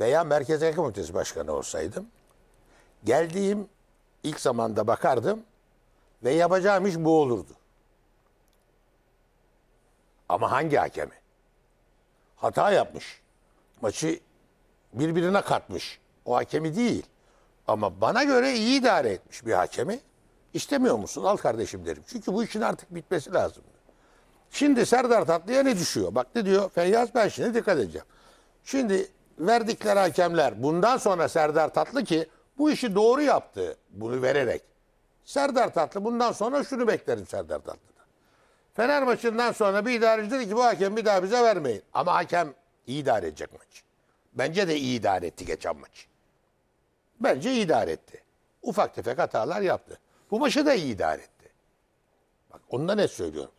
veya Merkez Hakem Komitesi Başkanı olsaydım geldiğim ilk zamanda bakardım ve yapacağım iş bu olurdu. Ama hangi hakemi? Hata yapmış. Maçı birbirine katmış. O hakemi değil. Ama bana göre iyi idare etmiş bir hakemi. İstemiyor musun? Al kardeşim derim. Çünkü bu işin artık bitmesi lazım. Şimdi Serdar Tatlı'ya ne düşüyor? Bak ne diyor? Feyyaz ben şimdi dikkat edeceğim. Şimdi verdikleri hakemler bundan sonra Serdar Tatlı ki bu işi doğru yaptı bunu vererek. Serdar Tatlı bundan sonra şunu beklerim Serdar Tatlı'dan. Fener maçından sonra bir idareci dedi ki bu hakem bir daha bize vermeyin. Ama hakem iyi idare edecek maç. Bence de iyi idare etti geçen maç. Bence iyi idare etti. Ufak tefek hatalar yaptı. Bu maçı da iyi idare etti. Bak ondan ne söylüyorum.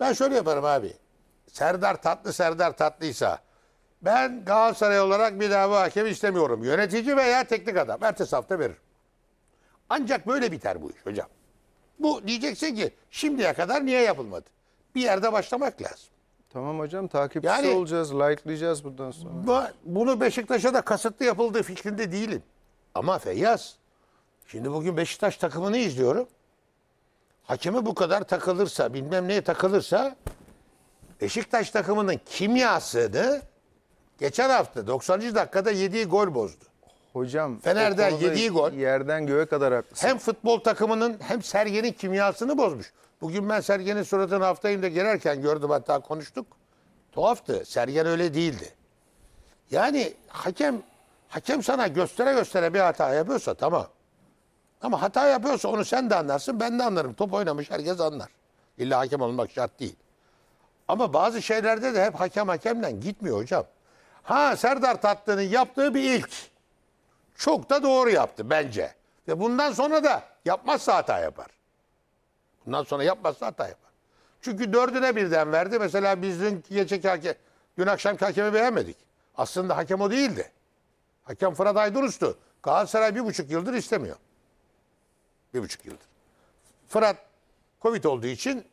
Ben şöyle yaparım abi. Serdar Tatlı Serdar Tatlıysa ben Galatasaray olarak bir dava hakem istemiyorum. Yönetici veya teknik adam. Ertesi hafta verir. Ancak böyle biter bu iş hocam. Bu diyeceksin ki şimdiye kadar niye yapılmadı? Bir yerde başlamak lazım. Tamam hocam takipçi Yani- olacağız, like'layacağız bundan sonra. Bu- Bunu Beşiktaş'a da kasıtlı yapıldığı fikrinde değilim. Ama Feyyaz, şimdi bugün Beşiktaş takımını izliyorum. Hakeme bu kadar takılırsa, bilmem neye takılırsa Beşiktaş takımının kimyasını Geçen hafta 90. dakikada yediği gol bozdu. Hocam Fener'den yediği gol yerden göğe kadar haklısın. Hem futbol takımının hem Sergen'in kimyasını bozmuş. Bugün ben Sergen'in suratını haftayımda da gördüm hatta konuştuk. Tuhaftı. Sergen öyle değildi. Yani hakem hakem sana göstere göstere bir hata yapıyorsa tamam. Ama hata yapıyorsa onu sen de anlarsın ben de anlarım. Top oynamış herkes anlar. İlla hakem olmak şart değil. Ama bazı şeylerde de hep hakem hakemden gitmiyor hocam. Ha Serdar Tatlı'nın yaptığı bir ilk. Çok da doğru yaptı bence. Ve bundan sonra da yapmazsa hata yapar. Bundan sonra yapmazsa hata yapar. Çünkü dördüne birden verdi. Mesela biz dün gece hakem, dün akşam hakemi beğenmedik. Aslında hakem o değildi. Hakem Fırat Aydınus'tu. Galatasaray bir buçuk yıldır istemiyor. Bir buçuk yıldır. Fırat Covid olduğu için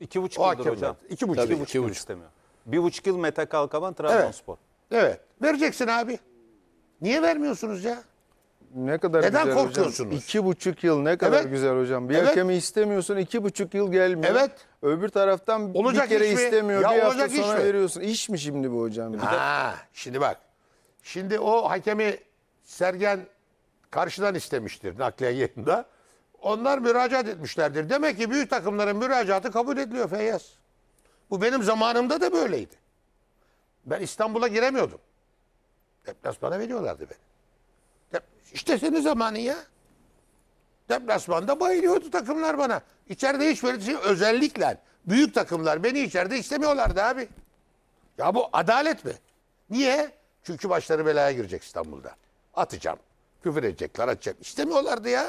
iki buçuk o yıldır hocam. Yaptı. İki buçuk, Tabii, iki iki buçuk yıl istemiyor. Bir buçuk yıl Mete Kalkavan Trabzonspor. Evet. Evet. Vereceksin abi. Niye vermiyorsunuz ya? Ne kadar Neden güzel korkuyorsunuz? Hocam. İki buçuk yıl ne kadar evet. güzel hocam. Bir evet. hakemi istemiyorsun iki buçuk yıl gelmiyor. Evet. Öbür taraftan olacak bir kere iş istemiyor. Ya bir hafta sonra mi? veriyorsun. İş mi şimdi bu hocam? Ha, şimdi bak. Şimdi o hakemi Sergen karşıdan istemiştir nakliye yayında. Onlar müracaat etmişlerdir. Demek ki büyük takımların müracaatı kabul ediliyor Feyyaz. Bu benim zamanımda da böyleydi. Ben İstanbul'a giremiyordum. Deplasmana veriyorlardı beni. İşte işte senin zamanın ya. Deplasmanda bayılıyordu takımlar bana. İçeride hiç böyle şey özellikle büyük takımlar beni içeride istemiyorlardı abi. Ya bu adalet mi? Niye? Çünkü başları belaya girecek İstanbul'da. Atacağım. Küfür edecekler, atacağım. İstemiyorlardı ya.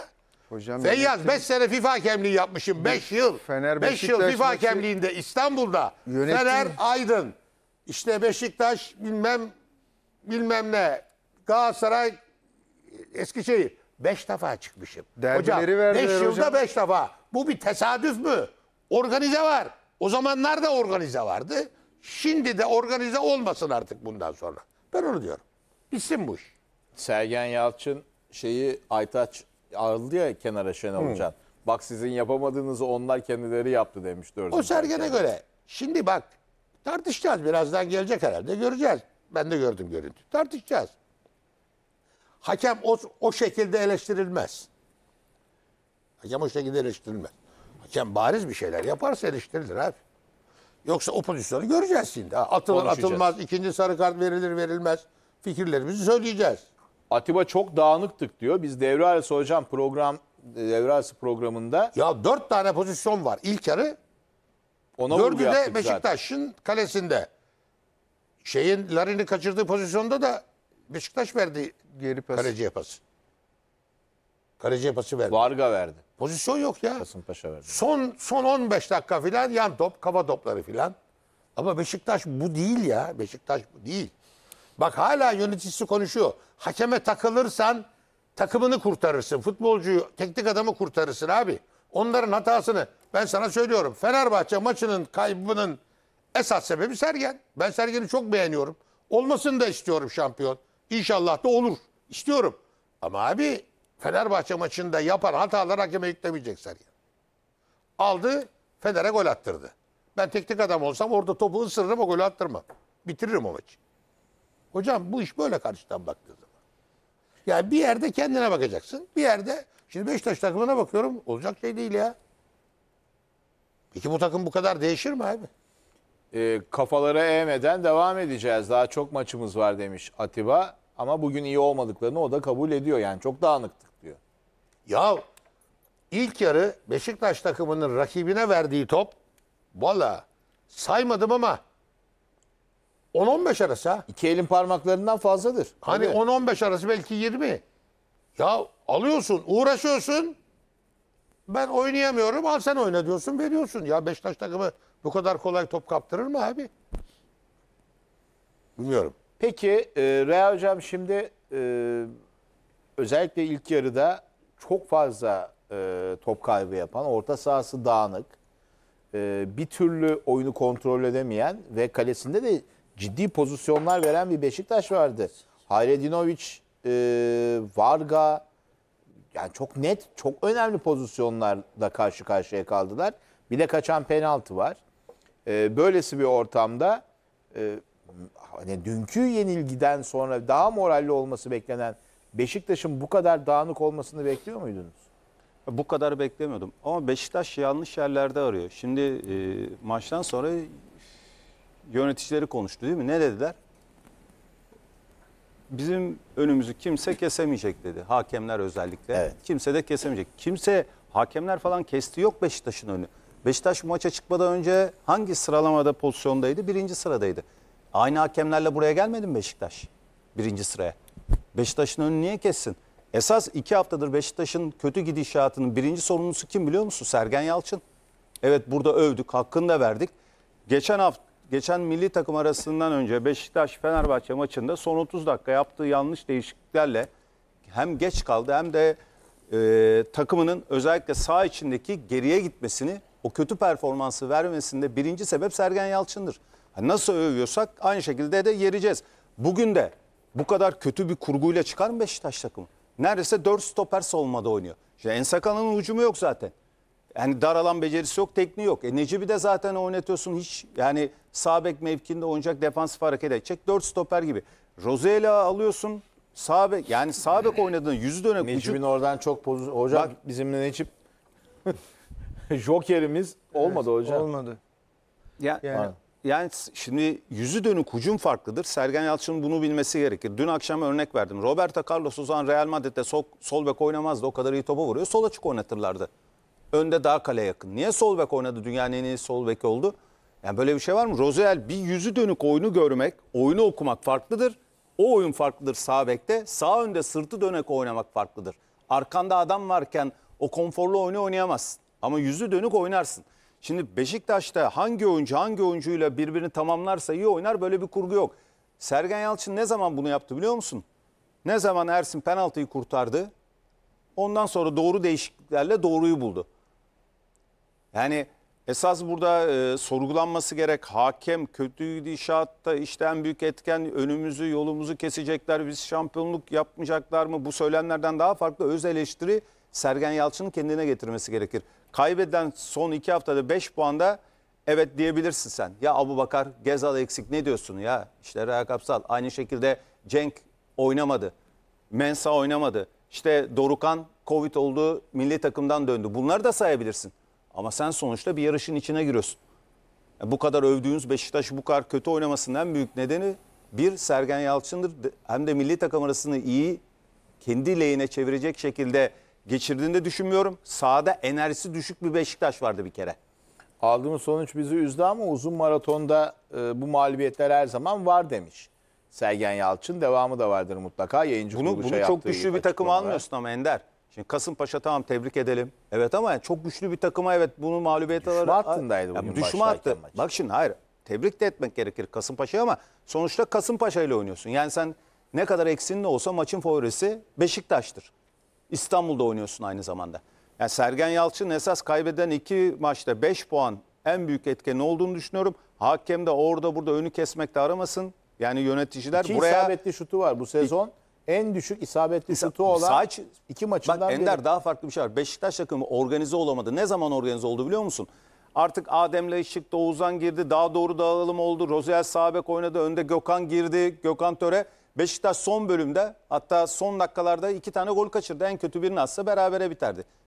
Hocam Feyyaz 5 sene FIFA hakemliği yapmışım. 5 yıl. Fener 5 yıl FIFA hakemliğinde İstanbul'da. Yönetim. Fener Aydın işte Beşiktaş bilmem bilmem ne Galatasaray Eskişehir. Beş defa çıkmışım. Derbileri hocam, beş yılda hocam. beş defa. Bu bir tesadüf mü? Organize var. O zamanlar da organize vardı. Şimdi de organize olmasın artık bundan sonra. Ben onu diyorum. Bitsin bu iş. Sergen Yalçın şeyi Aytaç aldı ya kenara Şenol hmm. Can. Bak sizin yapamadığınızı onlar kendileri yaptı demiş. O Sergen'e göre. Şimdi bak Tartışacağız. Birazdan gelecek herhalde. Göreceğiz. Ben de gördüm görüntü. Tartışacağız. Hakem o, o şekilde eleştirilmez. Hakem o şekilde eleştirilmez. Hakem bariz bir şeyler yaparsa eleştirilir abi. Yoksa o pozisyonu göreceğiz şimdi. Atılır atılmaz, ikinci sarı kart verilir verilmez. Fikirlerimizi söyleyeceğiz. Atiba çok dağınıktık diyor. Biz devre arası hocam program devre arası programında. Ya dört tane pozisyon var. İlk yarı ona Dördü de Beşiktaş'ın kalesinde. Şeyin Larin'i kaçırdığı pozisyonda da Beşiktaş verdi Geri pas. kaleciye pası. Kaleciye pası verdi. Varga verdi. Pozisyon yok ya. Kasımpaşa verdi. Son son 15 dakika filan yan top, kafa topları filan. Ama Beşiktaş bu değil ya. Beşiktaş bu değil. Bak hala yöneticisi konuşuyor. Hakeme takılırsan takımını kurtarırsın. Futbolcuyu, teknik adamı kurtarırsın abi. Onların hatasını ben sana söylüyorum. Fenerbahçe maçının kaybının esas sebebi Sergen. Ben Sergen'i çok beğeniyorum. Olmasını da istiyorum şampiyon. İnşallah da olur. İstiyorum. Ama abi Fenerbahçe maçında yapan hatalar hakeme yüklemeyecek Sergen. Aldı Fener'e gol attırdı. Ben teknik adam olsam orada topu ısırırım o golü attırmam. Bitiririm o maçı. Hocam bu iş böyle karşıdan baktığı yani bir yerde kendine bakacaksın. Bir yerde şimdi Beşiktaş takımına bakıyorum. Olacak şey değil ya. Peki bu takım bu kadar değişir mi abi? E, ee, kafalara eğmeden devam edeceğiz. Daha çok maçımız var demiş Atiba. Ama bugün iyi olmadıklarını o da kabul ediyor. Yani çok dağınıktık diyor. Ya ilk yarı Beşiktaş takımının rakibine verdiği top valla saymadım ama 10-15 arası ha. İki elin parmaklarından fazladır. Hani 10-15 arası belki 20. Ya alıyorsun, uğraşıyorsun. Ben oynayamıyorum. Al sen oyna diyorsun, veriyorsun. Ya Beşiktaş takımı bu kadar kolay top kaptırır mı abi? Bilmiyorum. Peki e, Rea Hocam şimdi e, özellikle ilk yarıda çok fazla e, top kaybı yapan, orta sahası dağınık, e, bir türlü oyunu kontrol edemeyen ve kalesinde de ciddi pozisyonlar veren bir Beşiktaş vardı. Hayredinovic, e, Varga yani çok net, çok önemli pozisyonlarda karşı karşıya kaldılar. Bir de kaçan penaltı var. E, böylesi bir ortamda e, hani dünkü yenilgiden sonra daha moralli olması beklenen Beşiktaş'ın bu kadar dağınık olmasını bekliyor muydunuz? Bu kadar beklemiyordum. Ama Beşiktaş yanlış yerlerde arıyor. Şimdi e, maçtan sonra yöneticileri konuştu değil mi? Ne dediler? Bizim önümüzü kimse kesemeyecek dedi. Hakemler özellikle. Evet. Kimse de kesemeyecek. Kimse hakemler falan kesti yok Beşiktaş'ın önü. Beşiktaş maça çıkmadan önce hangi sıralamada pozisyondaydı? Birinci sıradaydı. Aynı hakemlerle buraya gelmedi mi Beşiktaş? Birinci sıraya. Beşiktaş'ın önü niye kessin? Esas iki haftadır Beşiktaş'ın kötü gidişatının birinci sorumlusu kim biliyor musun? Sergen Yalçın. Evet burada övdük, hakkını da verdik. Geçen hafta geçen milli takım arasından önce Beşiktaş-Fenerbahçe maçında son 30 dakika yaptığı yanlış değişikliklerle hem geç kaldı hem de e, takımının özellikle sağ içindeki geriye gitmesini, o kötü performansı vermesinde birinci sebep Sergen Yalçın'dır. nasıl övüyorsak aynı şekilde de yereceğiz. Bugün de bu kadar kötü bir kurguyla çıkar mı Beşiktaş takımı? Neredeyse 4 stoper solmada oynuyor. İşte Ensakan'ın ucumu yok zaten. Yani dar alan becerisi yok, tekniği yok. E Necip'i de zaten oynatıyorsun hiç yani sağ bek mevkinde oynayacak defansif hareket edecek. Dört stoper gibi. Rozel'i alıyorsun. Sağ bek yani sağ bek oynadığın yüz dönük. Necip'in vücut... oradan çok pozisyon. Hocam Bak, bizimle Necip jokerimiz olmadı evet, hocam. Olmadı. Ya, yani, yani. yani şimdi yüzü dönük hücum farklıdır. Sergen Yalçın bunu bilmesi gerekir. Dün akşam örnek verdim. Roberto Carlos o zaman Real Madrid'de sol, sol bek oynamazdı. O kadar iyi topa vuruyor. Sol açık oynatırlardı. Önde daha kale yakın. Niye sol bek oynadı? Dünyanın en iyi sol bek oldu. Yani böyle bir şey var mı? Rozel bir yüzü dönük oyunu görmek, oyunu okumak farklıdır. O oyun farklıdır sağ bekte. Sağ önde sırtı dönük oynamak farklıdır. Arkanda adam varken o konforlu oyunu oynayamazsın. Ama yüzü dönük oynarsın. Şimdi Beşiktaş'ta hangi oyuncu hangi oyuncuyla birbirini tamamlarsa iyi oynar böyle bir kurgu yok. Sergen Yalçın ne zaman bunu yaptı biliyor musun? Ne zaman Ersin penaltıyı kurtardı? Ondan sonra doğru değişikliklerle doğruyu buldu. Yani esas burada e, sorgulanması gerek hakem kötü gidişatta işte en büyük etken önümüzü yolumuzu kesecekler biz şampiyonluk yapmayacaklar mı bu söylemlerden daha farklı öz eleştiri Sergen Yalçın'ın kendine getirmesi gerekir. Kaybeden son iki haftada beş puanda evet diyebilirsin sen. Ya Abu Bakar Gezal eksik ne diyorsun ya? İşte Reha Kapsal aynı şekilde Cenk oynamadı. Mensa oynamadı. İşte Dorukan Covid oldu milli takımdan döndü. Bunları da sayabilirsin. Ama sen sonuçta bir yarışın içine giriyorsun. Yani e, bu kadar övdüğünüz Beşiktaş bu kadar kötü oynamasının en büyük nedeni bir Sergen Yalçın'dır. Hem de milli takım arasını iyi kendi lehine çevirecek şekilde geçirdiğini de düşünmüyorum. Sahada enerjisi düşük bir Beşiktaş vardı bir kere. Aldığımız sonuç bizi üzdü ama uzun maratonda e, bu mağlubiyetler her zaman var demiş. Sergen Yalçın devamı da vardır mutlaka yayıncı bunu, bunu çok güçlü bir takım almıyorsun ama Ender. Şimdi Kasımpaşa tamam tebrik edelim. Evet ama yani çok güçlü bir takıma evet bunu mağlubiyet alarak... Düşme hattındaydı bugün yani Düşme hattı. Maç. Bak şimdi hayır tebrik de etmek gerekir Kasımpaşa'ya ama sonuçta Kasımpaşa ile oynuyorsun. Yani sen ne kadar eksin de olsa maçın favorisi Beşiktaş'tır. İstanbul'da oynuyorsun aynı zamanda. Yani Sergen Yalçın esas kaybeden iki maçta 5 puan en büyük etken olduğunu düşünüyorum. Hakem de orada burada önü kesmekte aramasın. Yani yöneticiler İki buraya... isabetli şutu var bu sezon en düşük isabetli İsa, şutu olan saç, iki maçından bak, Ender daha farklı bir şey var. Beşiktaş takımı organize olamadı. Ne zaman organize oldu biliyor musun? Artık Adem'le Işık Doğuzan girdi. Daha doğru dağılım oldu. Rozier Sabek oynadı. Önde Gökhan girdi. Gökhan Töre. Beşiktaş son bölümde hatta son dakikalarda iki tane gol kaçırdı. En kötü birini atsa berabere biterdi.